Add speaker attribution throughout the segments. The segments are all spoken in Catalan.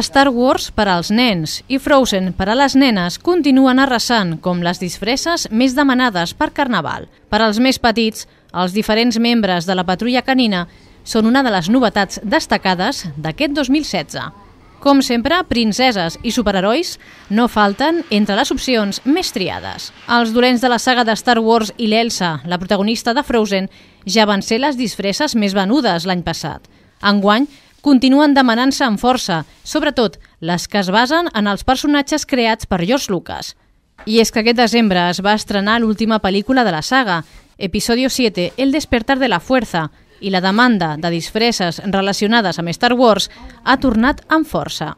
Speaker 1: Star Wars per als nens i Frozen per a les nenes continuen arrasant com les disfresses més demanades per Carnaval. Per als més petits, els diferents membres de la patrulla canina són una de les novetats destacades d'aquest 2016. Com sempre, princeses i superherois no falten entre les opcions més triades. Els dolents de la saga de Star Wars i l'Elsa, la protagonista de Frozen, ja van ser les disfresses més venudes l'any passat. Enguany, continuen demanant-se amb força, sobretot les que es basen en els personatges creats per George Lucas. I és que aquest desembre es va estrenar l'última pel·lícula de la saga, Episodio 7, El despertar de la fuerza, i la demanda de disfresses relacionades amb Star Wars ha tornat amb força.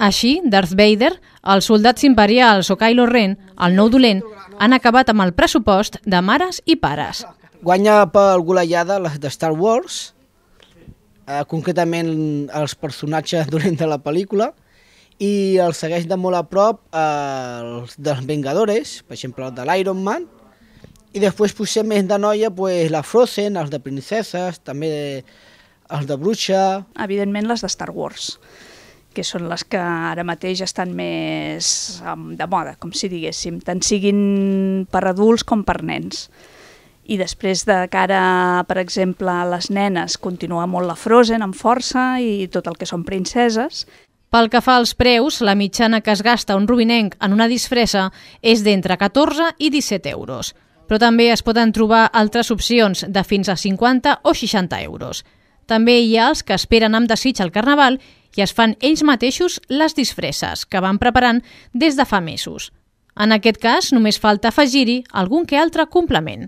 Speaker 1: Així, Darth Vader, els soldats imperials o Kylo Ren, el nou dolent, han acabat amb el pressupost de mares i pares.
Speaker 2: Guanya per golejada les de Star Wars, eh, concretament els personatges dolents de la pel·lícula, i els segueix de molt a prop eh, els dels Vengadores, per exemple el de l'Iron Man, i després potser més de noia pues, la Frozen, els de princeses, també els de bruixa... Evidentment les de Star Wars,
Speaker 3: que són les que ara mateix estan més de moda, com si diguéssim, tant siguin per adults com per nens. I després de cara, per exemple, a les nenes, continua molt la Frozen amb força i tot el que són princeses.
Speaker 1: Pel que fa als preus, la mitjana que es gasta un rubinenc en una disfressa és d'entre 14 i 17 euros, però també es poden trobar altres opcions de fins a 50 o 60 euros. També hi ha els que esperen amb desig el carnaval i es fan ells mateixos les disfresses que van preparant des de fa mesos. En aquest cas, només falta afegir-hi algun que altre complement.